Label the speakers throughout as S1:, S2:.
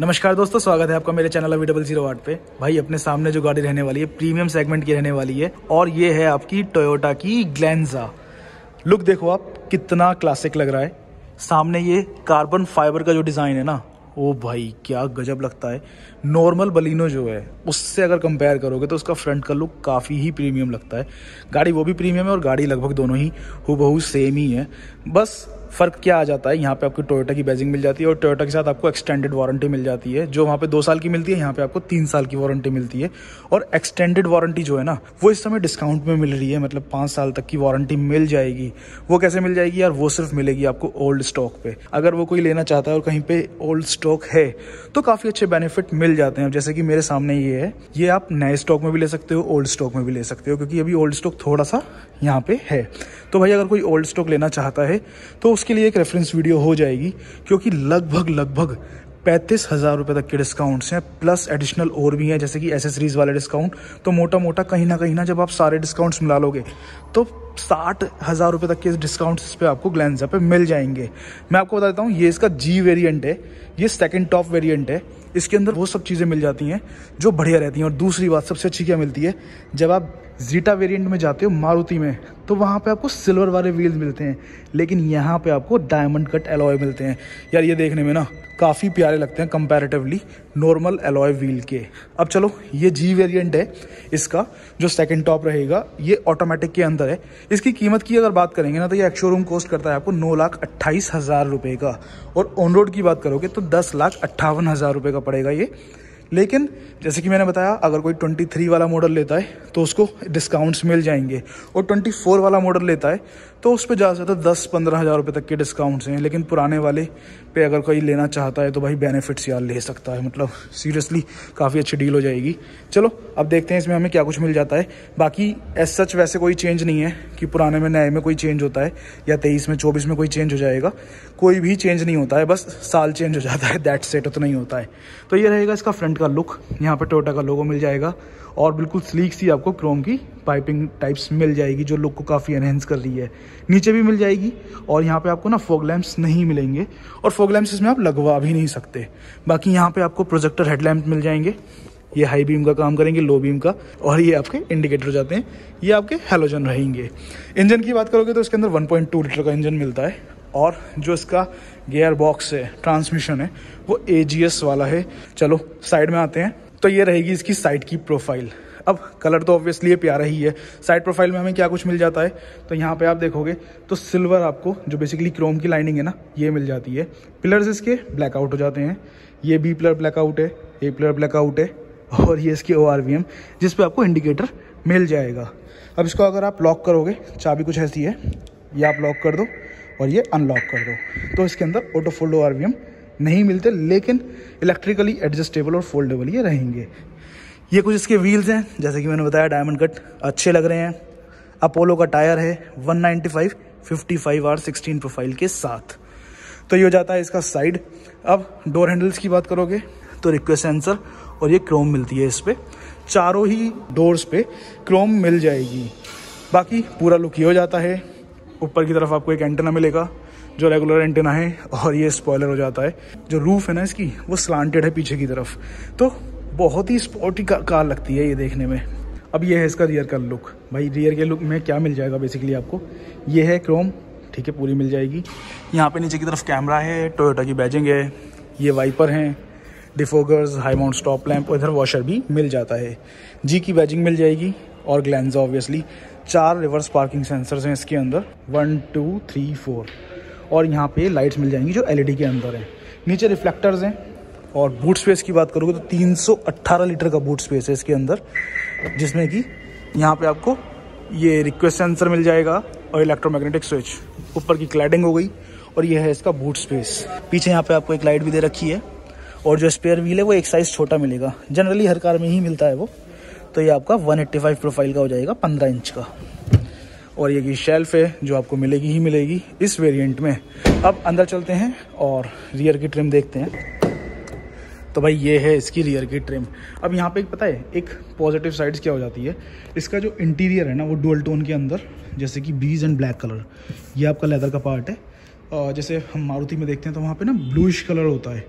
S1: नमस्कार दोस्तों स्वागत है आपका मेरे चैनल अभी डबल जीरो आठ पे भाई अपने सामने जो गाड़ी रहने वाली है प्रीमियम सेगमेंट की रहने वाली है और ये है आपकी टोयोटा की ग्लैंजा लुक देखो आप कितना क्लासिक लग रहा है सामने ये कार्बन फाइबर का जो डिज़ाइन है ना ओ भाई क्या गजब लगता है नॉर्मल बलिनो जो है उससे अगर कंपेयर करोगे तो उसका फ्रंट का लुक काफ़ी ही प्रीमियम लगता है गाड़ी वो भी प्रीमियम है और गाड़ी लगभग दोनों ही हु सेम ही है बस फ़र्क क्या आ जाता है यहाँ पे आपको टोयोटा की बैजिंग मिल जाती है और टोयोटा के साथ आपको एक्सटेंडेड वारंटी मिल जाती है जो वहाँ पे दो साल की मिलती है यहाँ पे आपको तीन साल की वारंटी मिलती है और एक्सटेंडेड वारंटी जो है ना वो इस समय डिस्काउंट में मिल रही है मतलब पाँच साल तक की वारंटी मिल जाएगी वो कैसे मिल जाएगी यार वो सिर्फ मिलेगी आपको ओल्ड स्टॉक पे अगर वो कोई लेना चाहता है और कहीं पे ओल्ड स्टॉक है तो काफ़ी अच्छे बेनिफिट मिल जाते हैं जैसे कि मेरे सामने ये है ये आप नए स्टॉक में भी ले सकते हो ओल्ड स्टॉक में भी ले सकते हो क्योंकि अभी ओल्ड स्टॉक थोड़ा सा यहाँ पे है तो भाई अगर कोई ओल्ड स्टॉक लेना चाहता है तो उसके उसके लिए एक रेफरेंस वीडियो हो जाएगी क्योंकि लगभग लगभग पैंतीस हज़ार रुपये तक के डिस्काउंट्स हैं प्लस एडिशनल और भी हैं जैसे कि एसेसरीज़ वाले डिस्काउंट तो मोटा मोटा कहीं ना कहीं ना जब आप सारे डिस्काउंट्स मिला लोगे तो साठ हज़ार रुपये तक के डिस्काउंट्स इस पर आपको ग्लैंजा पे मिल जाएंगे मैं आपको बता देता हूँ ये इसका जी वेरिएंट है ये सेकंड टॉप वेरिएंट है इसके अंदर वो सब चीज़ें मिल जाती हैं जो बढ़िया रहती हैं और दूसरी बात सबसे अच्छी क्या मिलती है जब आप जीटा वेरिएंट में जाते हो मारुति में तो वहाँ पे आपको सिल्वर वाले व्हील्स मिलते हैं लेकिन यहाँ पे आपको डायमंड कट एलॉय मिलते हैं यार ये देखने में ना काफ़ी प्यारे लगते हैं कंपैरेटिवली नॉर्मल एलॉय व्हील के अब चलो ये जी वेरिएंट है इसका जो सेकंड टॉप रहेगा ये ऑटोमेटिक के अंदर है इसकी कीमत की अगर बात करेंगे ना तो ये एक्शोरूम कॉस्ट करता है आपको नौ लाख अट्ठाईस हज़ार रुपये का और ऑन रोड की बात करोगे तो दस लाख अट्ठावन हज़ार रुपये का पड़ेगा ये लेकिन जैसे कि मैंने बताया अगर कोई 23 वाला मॉडल लेता है तो उसको डिस्काउंट्स मिल जाएंगे और 24 वाला मॉडल लेता है तो उस पर ज़्यादा से ज़्यादा दस पंद्रह हज़ार रुपये तक के डिस्काउंट्स हैं लेकिन पुराने वाले पे अगर कोई लेना चाहता है तो भाई बेनिफिट्स यार ले सकता है मतलब सीरियसली काफ़ी अच्छी डील हो जाएगी चलो अब देखते हैं इसमें हमें क्या कुछ मिल जाता है बाकी एस सच वैसे कोई चेंज नहीं है कि पुराने में नए में कोई चेंज होता है या तेईस में चौबीस में कोई चेंज हो जाएगा कोई भी चेंज नहीं होता है बस साल चेंज हो जाता है दैट सेट उतना ही होता है तो ये रहेगा इसका फ्रंट का लुक यहाँ पर टोटा का लोगो मिल जाएगा और बिल्कुल स्लीक सी आपको क्रोम की पाइपिंग टाइप्स मिल जाएगी जो लुक को काफ़ी एनहेंस कर रही है नीचे भी मिल जाएगी और यहाँ पे आपको ना फोग लैम्प्स नहीं मिलेंगे और फोग लैम्प्स इसमें आप लगवा भी नहीं सकते बाकी यहाँ पे आपको प्रोजेक्टर हेडलैम्प मिल जाएंगे ये हाई बीम का काम करेंगे लो बीम का और ये आपके इंडिकेटर जाते हैं ये आपके हेलोजन रहेंगे इंजन की बात करोगे तो इसके अंदर वन लीटर का इंजन मिलता है और जो इसका गेयर बॉक्स है ट्रांसमिशन है वो ए वाला है चलो साइड में आते हैं तो ये रहेगी इसकी साइड की प्रोफाइल अब कलर तो ऑब्वियसली ये प्यारा ही है साइड प्रोफाइल में हमें क्या कुछ मिल जाता है तो यहाँ पे आप देखोगे तो सिल्वर आपको जो बेसिकली क्रोम की लाइनिंग है ना ये मिल जाती है पिलर्स इसके ब्लैकआउट हो जाते हैं ये बी पिलर ब्लैकआउट है ए पिलर ब्लैकआउट है और ये इसके ओ आर वी एम जिस पर आपको इंडिकेटर मिल जाएगा अब इसको अगर आप लॉक करोगे चाबी कुछ ऐसी है ये आप लॉक कर दो और ये अनलॉक कर दो तो इसके अंदर auto fold O R V M नहीं मिलते लेकिन इलेक्ट्रिकली एडजस्टेबल और फोल्डेबल ये रहेंगे ये कुछ इसके व्हील्स हैं जैसे कि मैंने बताया डायमंड कट अच्छे लग रहे हैं अपोलो का टायर है 195 55 आर सिक्सटीन प्रोफाइल के साथ तो ये हो जाता है इसका साइड अब डोर हैंडल्स की बात करोगे तो रिक्वेस्ट सेंसर और ये क्रोम मिलती है इस पर चारों ही डोर्स पे क्रोम मिल जाएगी बाकी पूरा लुक ये हो जाता है ऊपर की तरफ आपको एक एंटना मिलेगा जो रेगुलर एंटेना है और ये स्पॉयलर हो जाता है जो रूफ है ना इसकी वो स्लांटेड है पीछे की तरफ तो बहुत ही स्पोर्टी का, कार लगती है ये देखने में अब ये है इसका रियर का लुक भाई रियर के लुक में क्या मिल जाएगा बेसिकली आपको ये है क्रोम ठीक है पूरी मिल जाएगी यहाँ पे नीचे की तरफ कैमरा है टोयोटा की बैजिंग है ये वाइपर हैं defoggers high mount stop lamp इधर वॉशर भी मिल जाता है जी की बैजिंग मिल जाएगी और ग्लैंड ऑब्वियसली चार रिवर्स पार्किंग सेंसर्स हैं इसके अंदर वन टू थ्री फोर और यहाँ पे लाइट्स मिल जाएंगी जो एलईडी e के अंदर हैं नीचे रिफ्लेक्टर्स हैं और बूट स्पेस की बात करोगे तो 318 लीटर का बूट स्पेस है इसके अंदर जिसमें कि यहाँ पे आपको ये रिक्वेस्ट सेंसर मिल जाएगा और इलेक्ट्रोमैग्नेटिक स्विच ऊपर की क्लाइडिंग हो गई और ये है इसका बूट स्पेस पीछे यहाँ पे आपको एक लाइट भी दे रखी है और जो स्पेयर व्हील है वो एक साइज़ छोटा मिलेगा जनरली हर कार में ही मिलता है वो तो ये आपका 185 प्रोफाइल का हो जाएगा 15 इंच का और ये की शेल्फ है जो आपको मिलेगी ही मिलेगी इस वेरिएंट में अब अंदर चलते हैं और रियर की ट्रिम देखते हैं तो भाई ये है इसकी रियर की ट्रिम अब यहाँ पे एक पता है एक पॉजिटिव साइड्स क्या हो जाती है इसका जो इंटीरियर है ना वो डुअल टोन के अंदर जैसे कि बीज एंड ब्लैक कलर ये आपका लेदर का पार्ट है जैसे हम मारुति में देखते हैं तो वहाँ पे ना ब्लूइश कलर होता है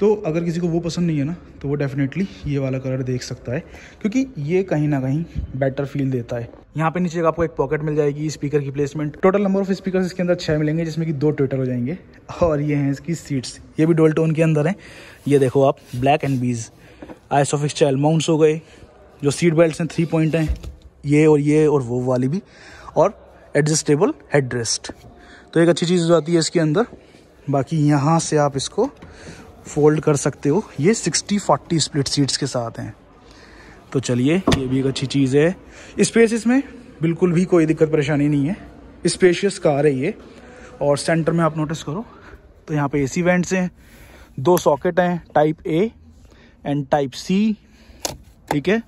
S1: तो अगर किसी को वो पसंद नहीं है ना तो वो डेफिनेटली ये वाला कलर देख सकता है क्योंकि ये कहीं ना कहीं बेटर फील देता है यहाँ पे नीचे आपको एक पॉकेट मिल जाएगी स्पीकर की placement total number of speaker इसके अंदर छह मिलेंगे जिसमें कि दो ट्विटर हो जाएंगे और ये हैं इसकी सीट्स ये भी डोल टोन के अंदर हैं ये देखो आप ब्लैक एंड बीज आइसोफिक्स चैल माउंट्स हो गए जो सीट बेल्ट हैं थ्री पॉइंट हैं ये और ये और वो वाली भी और एडजस्टेबल हेड रेस्ट तो एक अच्छी चीज़ हो जाती है इसके अंदर बाकी यहाँ से आप इसको फोल्ड कर सकते हो ये 60-40 स्प्लिट सीट्स के साथ हैं तो चलिए ये भी एक अच्छी चीज़ है स्पेस इसमें बिल्कुल भी कोई दिक्कत परेशानी नहीं है स्पेशियस कार है ये और सेंटर में आप नोटिस करो तो यहाँ पे एसी वेंट्स हैं दो सॉकेट हैं type A and type C ठीक है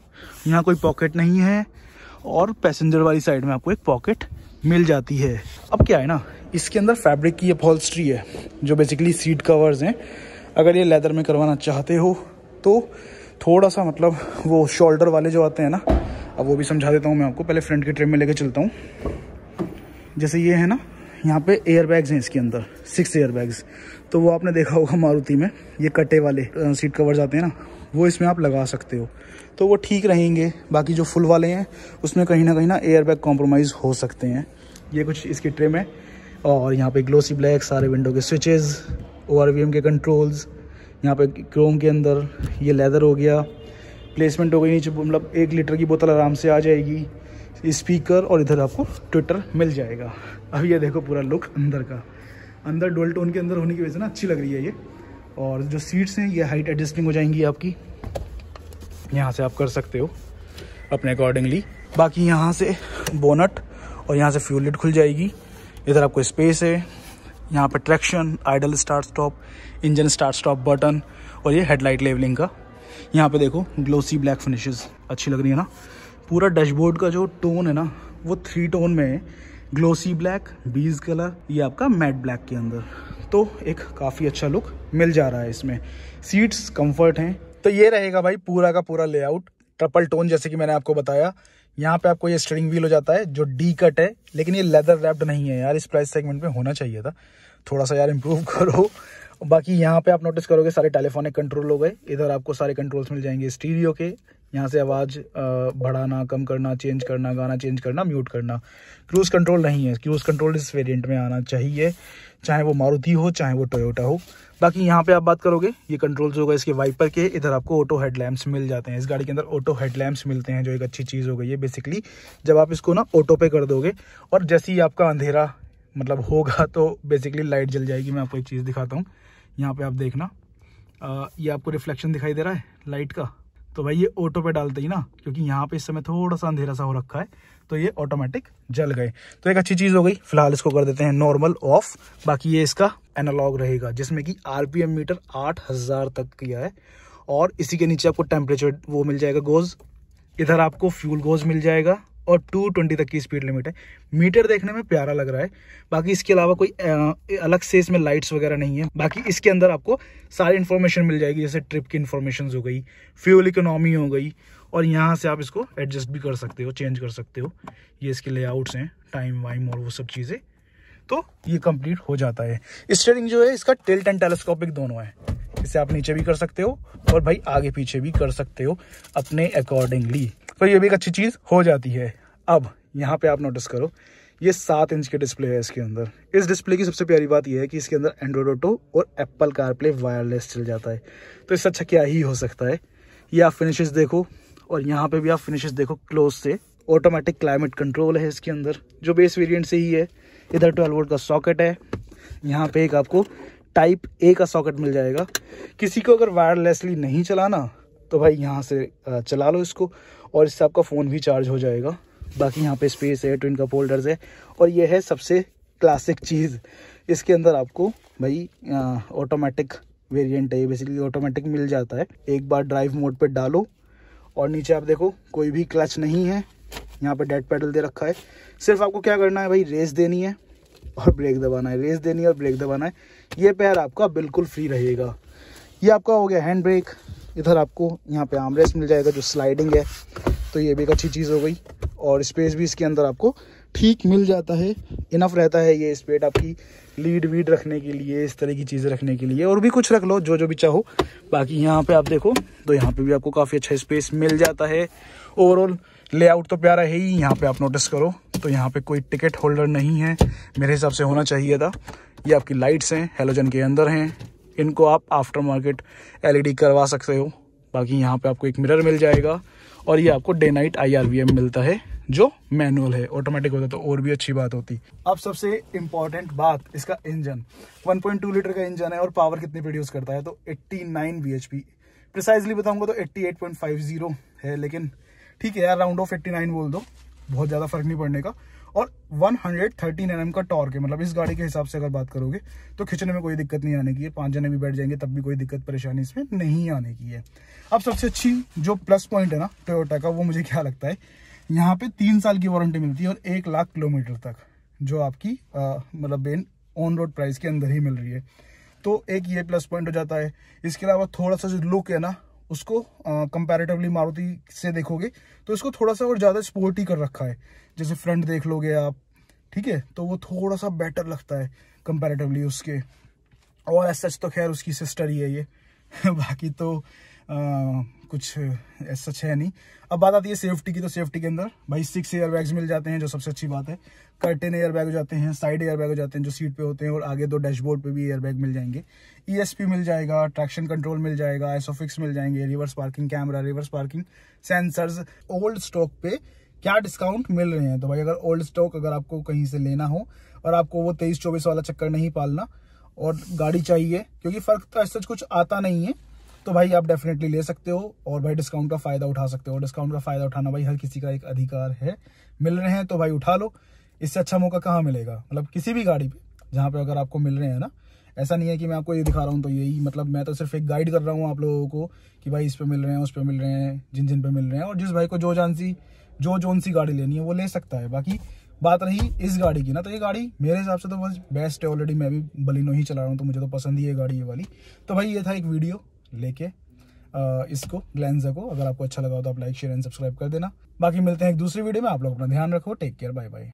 S1: यहाँ कोई पॉकेट नहीं है और पैसेंजर वाली साइड में आपको एक पॉकेट मिल जाती है अब क्या है ना इसके अंदर फैब्रिक की अपहोल्स्ट्री है जो बेसिकली सीट कवर्स हैं अगर ये लेदर में करवाना चाहते हो तो थोड़ा सा मतलब वो शोल्डर वाले जो आते हैं ना अब वो भी समझा देता हूँ मैं आपको पहले फ्रंट की ट्रिम में लेके चलता हूँ जैसे ये है ना यहाँ पे एयर बैग्स हैं इसके अंदर सिक्स एयर बैग्स तो वो आपने देखा होगा मारुति में ये कटे वाले सीट कवर्स आते हैं ना वो इसमें आप लगा सकते हो तो वो ठीक रहेंगे बाकी जो फुल वाले हैं उसमें कहीं ना कहीं ना एयर बैग कॉम्प्रोमाइज़ हो सकते हैं ये कुछ इसकी ट्रिम है और यहाँ पे ग्लोसी ब्लैक सारे विंडो के स्विचेज़ ओ के कंट्रोल्स यहाँ पे क्रोम के अंदर ये लेदर हो गया प्लेसमेंट हो गई नीचे मतलब एक लीटर की बोतल आराम से आ जाएगी स्पीकर और इधर आपको ट्विटर मिल जाएगा अब ये देखो पूरा लुक अंदर का अंदर डोल टोन के अंदर होने की वजह से ना अच्छी लग रही है ये और जो सीट्स हैं ये हाइट एडजस्टिंग हो जाएंगी आपकी यहाँ से आप कर सकते हो अपने अकॉर्डिंगली बाकी यहाँ से बोनट और यहाँ से फ्यूल लिट खुल जाएगी इधर आपको स्पेस है यहाँ पर traction idle start stop engine start stop button और ये हेडलाइट लेवलिंग का यहाँ पे देखो ग्लोसी ब्लैक फिनिशेस अच्छी लग रही है ना पूरा डैशबोर्ड का जो टोन है ना वो थ्री टोन में है ग्लोसी ब्लैक बीज कलर ये आपका मैट ब्लैक के अंदर तो एक काफ़ी अच्छा लुक मिल जा रहा है इसमें सीट्स कम्फर्ट हैं तो ये रहेगा भाई पूरा का पूरा लेआउट ट्रपल टोन जैसे कि मैंने आपको बताया यहाँ पे आपको ये स्टेरिंग व्हील हो जाता है जो डी कट है लेकिन ये लेदर रैप्ड नहीं है यार इस प्राइस सेगमेंट में होना चाहिए था थोड़ा सा यार इम्प्रूव करो बाकी यहाँ पे आप नोटिस करोगे सारे टेलीफोनिक कंट्रोल हो गए इधर आपको सारे कंट्रोल्स मिल जाएंगे स्टीरियो के यहाँ से आवाज़ बढ़ाना कम करना चेंज करना गाना चेंज करना म्यूट करना क्रूज़ कंट्रोल नहीं है क्रूज़ कंट्रोल इस वेरिएंट में आना चाहिए चाहे वो मारुति हो चाहे वो टोयोटा हो बाकी यहाँ पे आप बात करोगे ये कंट्रोल्स होगा इसके वाइपर के इधर आपको ऑटो हेडलैम्प्स मिल जाते हैं इस गाड़ी के अंदर ऑटो हेडलैम्प्स मिलते हैं जो एक अच्छी चीज़ हो गई है बेसिकली जब आप इसको ना ऑटो पे कर दोगे और जैसे ही आपका अंधेरा मतलब होगा तो बेसिकली लाइट जल जाएगी मैं आपको एक चीज़ दिखाता हूँ यहाँ पर आप देखना ये आपको रिफ्लेक्शन दिखाई दे रहा है लाइट का तो भाई ये ऑटो पे डालते ही ना क्योंकि यहाँ पे इस समय थोड़ा सा अंधेरा सा हो रखा है तो ये ऑटोमेटिक जल गए तो एक अच्छी चीज़ हो गई फिलहाल इसको कर देते हैं नॉर्मल ऑफ बाकी ये इसका एनालॉग रहेगा जिसमें कि आरपीएम मीटर आठ हज़ार तक किया है और इसी के नीचे आपको टेम्परेचर वो मिल जाएगा गोज इधर आपको फ्यूल गोज मिल जाएगा और टू ट्वेंटी तक की स्पीड लिमिट है मीटर देखने में प्यारा लग रहा है बाकी इसके अलावा कोई अलग से इसमें लाइट्स वगैरह नहीं है बाकी इसके अंदर आपको सारी इन्फॉर्मेशन मिल जाएगी जैसे ट्रिप की इन्फॉर्मेशन हो गई फ्यूल इकोनॉमी हो गई और यहाँ से आप इसको एडजस्ट भी कर सकते हो चेंज कर सकते हो ये इसके लेआउट्स हैं टाइम वाइम और वो सब चीज़ें तो ये कंप्लीट हो जाता है स्टेयरिंग जो है इसका टेल्ट एंड टेलीस्कोपिक दोनों है इसे आप नीचे भी कर सकते हो और भाई आगे पीछे भी कर सकते हो अपने अकॉर्डिंगली तो ये भी एक अच्छी चीज़ हो जाती है अब यहाँ पे आप नोटिस करो ये सात इंच के डिस्प्ले है इसके अंदर इस डिस्प्ले की सबसे प्यारी बात यह है कि इसके अंदर एंड्रॉयड ऑटो और एप्पल कारप्ले वायरलेस चल जाता है तो इससे अच्छा क्या ही हो सकता है ये आप फिनिशेस देखो और यहाँ पे भी आप फिनिशेस देखो क्लोज से ऑटोमेटिक क्लाइमेट कंट्रोल है इसके अंदर जो बेस वेरियंट से ही है इधर ट्वेल्व वोल्ट का सॉकेट है यहाँ पर एक आपको टाइप ए का सॉकेट मिल जाएगा किसी को अगर वायरलेसली नहीं चलाना तो भाई यहाँ से चला लो इसको और इससे आपका फ़ोन भी चार्ज हो जाएगा बाकी यहाँ पे स्पेस है ट्विन कप होल्डर्स है और ये है सबसे क्लासिक चीज़ इसके अंदर आपको भाई ऑटोमेटिक वेरिएंट है ये बेसिकली ऑटोमेटिक मिल जाता है एक बार ड्राइव मोड पे डालो और नीचे आप देखो कोई भी क्लच नहीं है यहाँ पे डेड पेडल दे रखा है सिर्फ आपको क्या करना है भाई रेस देनी है और ब्रेक दबाना है रेस देनी है और ब्रेक दबाना है ये पैर आपका बिल्कुल फ्री रहेगा ये आपका हो गया हैंड ब्रेक इधर आपको यहाँ पे आमरेस मिल जाएगा जो स्लाइडिंग है तो ये भी एक अच्छी चीज़ हो गई और स्पेस भी इसके अंदर आपको ठीक मिल जाता है इनफ रहता है ये स्पेड आपकी लीड वीड रखने के लिए इस तरह की चीज़ें रखने के लिए और भी कुछ रख लो जो जो भी चाहो बाकी यहाँ पे आप देखो तो यहाँ पे भी आपको काफ़ी अच्छा स्पेस मिल जाता है ओवरऑल लेआउट तो प्यारा है ही यहाँ पे आप नोटिस करो तो यहाँ पे कोई टिकट होल्डर नहीं है मेरे हिसाब से होना चाहिए था ये आपकी लाइट्स हैं हेलोजन के अंदर हैं इनको आप आफ्टर मार्केट एल करवा सकते हो बाकी यहाँ पे आपको एक मिरर मिल जाएगा और ये आपको डे नाइट आई मिलता है जो मैनुअल है ऑटोमेटिक होता तो और भी अच्छी बात होती अब सबसे इम्पोर्टेंट बात इसका इंजन 1.2 लीटर का इंजन है और पावर कितने प्रोड्यूस करता है तो 89 नाइन बी एच प्रिसाइजली बताऊंगा तो 88.50 है लेकिन ठीक है यार राउंड ऑफ 89 बोल दो बहुत ज़्यादा फर्क नहीं पड़ने का और 113 एम का टॉर्क है मतलब इस गाड़ी के हिसाब से अगर बात करोगे तो खिंचने में कोई दिक्कत नहीं आने की है पांच जने भी बैठ जाएंगे तब भी कोई दिक्कत परेशानी इसमें नहीं आने की है अब सबसे अच्छी जो प्लस पॉइंट है ना टोयोटा का वो मुझे क्या लगता है यहाँ पे तीन साल की वारंटी मिलती है और एक लाख किलोमीटर तक जो आपकी मतलब बेन ऑन रोड प्राइस के अंदर ही मिल रही है तो एक ये प्लस पॉइंट हो जाता है इसके अलावा थोड़ा सा जो लुक है ना उसको कंपैरेटिवली मारुति से देखोगे तो इसको थोड़ा सा और ज़्यादा स्पोर्टी कर रखा है जैसे फ्रंट देख लोगे आप ठीक है तो वो थोड़ा सा बेटर लगता है कंपैरेटिवली उसके और एज सच तो खैर उसकी सिस्टर ही है ये बाकी तो कुछ सच है नहीं अब बात आती है सेफ्टी की तो सेफ्टी के अंदर भाई सिक्स एयर बैग्स मिल जाते हैं जो सबसे अच्छी बात है कर्टेन एयर बैग हो जाते हैं साइड एयर बैग हो जाते हैं जो सीट पे होते हैं और आगे दो डैशबोर्ड पे भी एयर बैग मिल जाएंगे ईएसपी e मिल जाएगा ट्रैक्शन कंट्रोल मिल जाएगा एसोफिक्स मिल जाएंगे reverse parking camera reverse parking sensors old stock पे क्या डिस्काउंट मिल रहे हैं तो भाई अगर ओल्ड स्टॉक अगर आपको कहीं से लेना हो और आपको वो तेईस चौबीस वाला चक्कर नहीं पालना और गाड़ी चाहिए क्योंकि फ़र्क तो ऐसा कुछ आता नहीं है तो भाई आप डेफिनेटली ले सकते हो और भाई डिस्काउंट का फ़ायदा उठा सकते हो डिस्काउंट का फ़ायदा उठाना भाई हर किसी का एक अधिकार है मिल रहे हैं तो भाई उठा लो इससे अच्छा मौका कहाँ मिलेगा मतलब किसी भी गाड़ी पे जहाँ पे अगर आपको मिल रहे हैं ना ऐसा नहीं है कि मैं आपको ये दिखा रहा हूँ तो यही मतलब मैं तो सिर्फ एक गाइड कर रहा हूँ आप लोगों को कि भाई इस पर मिल रहे हैं उस पर मिल रहे हैं जिन जिन पे मिल रहे हैं और जिस भाई को जो जान सी जो जोन सी गाड़ी लेनी है वो ले सकता है बाकी बात रही इस गाड़ी की ना तो ये गाड़ी मेरे हिसाब से तो बस बेस्ट है ऑलरेडी मैं भी बलिनो ही चला रहा हूँ तो मुझे तो पसंद ही है गाड़ी ये वाली तो भाई ये था एक वीडियो लेके इसको ग्लैंजा को अगर आपको अच्छा लगा हो तो आप लाइक शेयर एंड सब्सक्राइब कर देना बाकी मिलते हैं एक दूसरी वीडियो में आप लोग अपना ध्यान रखो टेक केयर बाय बाय